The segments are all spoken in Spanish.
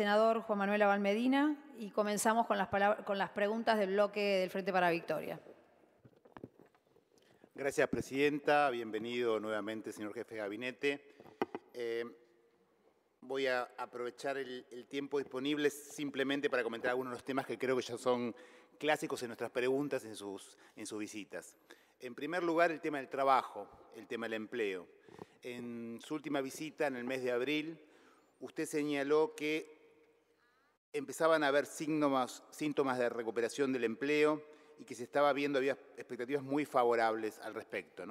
senador Juan Manuel Abal Medina y comenzamos con las, preguntas del bloque del Frente para Victoria. Gracias, Presidenta. Bienvenido nuevamente, señor jefe de gabinete. Eh, voy a aprovechar el, tiempo disponible simplemente para comentar algunos de los temas que creo que ya son clásicos en nuestras preguntas, en sus visitas. En primer lugar, el tema del trabajo, el tema del empleo. En su última visita, en el mes de abril, usted señaló que empezaban a haber síntomas, de recuperación del empleo y que se estaba viendo, había expectativas muy favorables al respecto.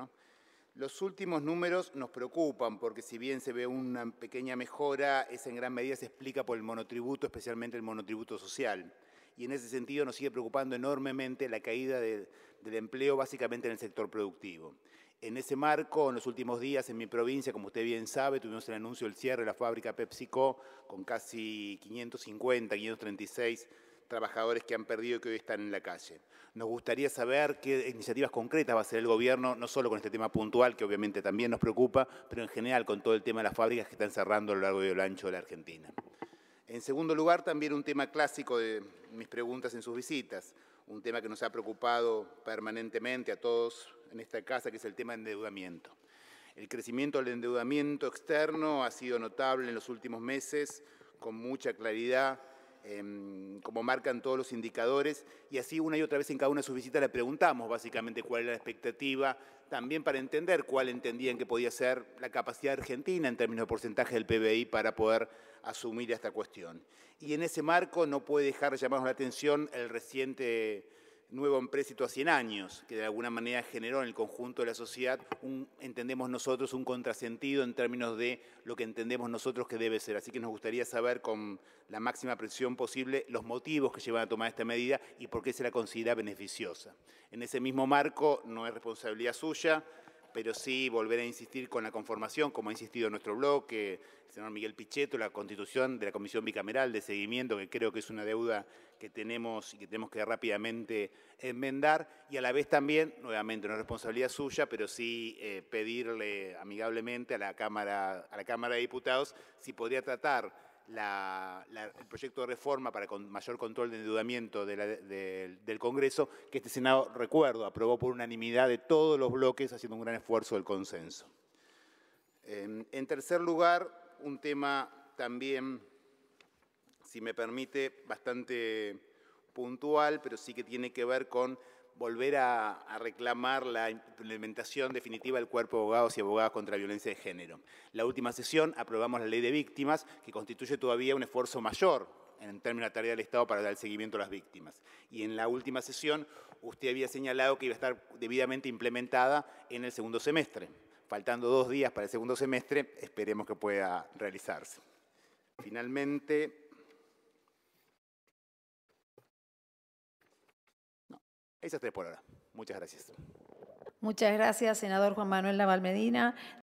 Los últimos números nos preocupan porque si bien se ve una pequeña mejora, esa en gran medida se explica por el monotributo, especialmente el monotributo social. Y en ese sentido nos sigue preocupando enormemente la caída del empleo básicamente en el sector productivo. En ese marco, en los últimos días en mi provincia, como usted bien sabe, tuvimos el anuncio del cierre de la fábrica PepsiCo con casi 550, 536 trabajadores que han perdido y que hoy están en la calle. Nos gustaría saber qué iniciativas concretas va a hacer el gobierno, no solo con este tema puntual, que obviamente también nos preocupa, pero en general con todo el tema de las fábricas que están cerrando a lo largo y a lo ancho de la Argentina. En segundo lugar, también un tema clásico de mis preguntas en sus visitas, un tema que nos ha preocupado permanentemente a todos en esta casa, que es el tema del endeudamiento. El crecimiento del endeudamiento externo ha sido notable en los últimos meses, con mucha claridad Em, como marcan todos los indicadores, y así una y otra vez en cada una de sus visitas le preguntamos básicamente cuál era la expectativa, también para entender cuál entendían que podía ser la capacidad argentina en términos de porcentaje del PBI para poder asumir esta cuestión. Y en ese marco no puede dejar de llamarnos la atención el reciente nuevo empréstito a 100 años, que de alguna manera generó en el conjunto de la sociedad, entendemos nosotros, un contrasentido en términos de lo que entendemos nosotros que debe ser. Así que nos gustaría saber con la máxima precisión posible los motivos que llevan a tomar esta medida y por qué se la considera beneficiosa. En ese mismo marco, no es responsabilidad suya, pero sí volver a insistir con la conformación, como ha insistido nuestro bloque, el señor Miguel Pichetto, la constitución de la Comisión Bicameral de Seguimiento, que creo que es una deuda que tenemos y que tenemos que rápidamente enmendar, y a la vez también, nuevamente, una responsabilidad suya, pero sí eh, pedirle amigablemente a la, Cámara, a la Cámara de Diputados si podría tratar el proyecto de reforma para mayor control de endeudamiento del Congreso, que este Senado, recuerdo, aprobó por unanimidad de todos los bloques, haciendo un gran esfuerzo del consenso. Em, en tercer lugar, un tema también, si me permite, bastante puntual, pero sí que tiene que ver con volver a, reclamar la implementación definitiva del cuerpo de abogados y abogadas contra la violencia de género. La última sesión aprobamos la ley de víctimas, que constituye todavía un esfuerzo mayor en términos de tarea del Estado para dar seguimiento a las víctimas. Y en la última sesión usted había señalado que iba a estar debidamente implementada en el segundo semestre. Faltando dos días para el segundo semestre, esperemos que pueda realizarse. Finalmente, Esas tres por ahora. Muchas gracias. Muchas gracias, senador Juan Manuel Laval Medina.